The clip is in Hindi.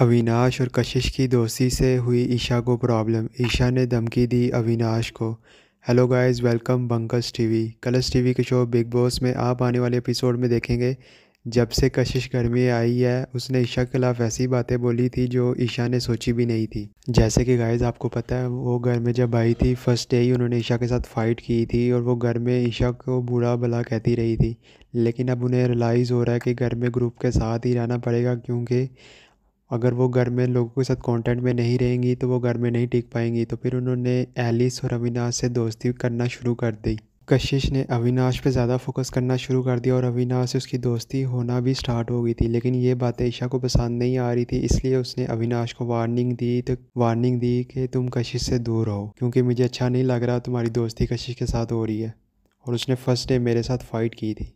अविनाश और कशिश की दोस्ती से हुई ईशा को प्रॉब्लम ईशा ने धमकी दी अविनाश को हेलो गाइस वेलकम बंकस टीवी कलर्स टीवी के शो बिग बॉस में आप आने वाले एपिसोड में देखेंगे जब से कशिश घर में आई है उसने ईशा के खिलाफ ऐसी बातें बोली थी जो ईशा ने सोची भी नहीं थी जैसे कि गाइस आपको पता है वो घर में जब आई थी फर्स्ट डे ही उन्होंने ईशा के साथ फ़ाइट की थी और वो घर में ईशा को बुरा भला कहती रही थी लेकिन अब उन्हें रिलाइज़ हो रहा है कि घर में ग्रुप के साथ ही रहना पड़ेगा क्योंकि अगर वो घर में लोगों के साथ कांटेक्ट में नहीं रहेंगी तो वो घर में नहीं टिक पाएंगी तो फिर उन्होंने एलिस और अविनाश से दोस्ती करना शुरू कर दी कशिश ने अविनाश पे ज़्यादा फोकस करना शुरू कर दिया और अविनाश से उसकी दोस्ती होना भी स्टार्ट हो गई थी लेकिन ये बातें ईशा को पसंद नहीं आ रही थी इसलिए उसने अविनाश को वार्निंग दी तो वार्निंग दी कि तुम कशिश से दूर हो क्योंकि मुझे अच्छा नहीं लग रहा तुम्हारी दोस्ती कशिश के साथ हो रही है और उसने फर्स्ट डे मेरे साथ फ़ाइट की थी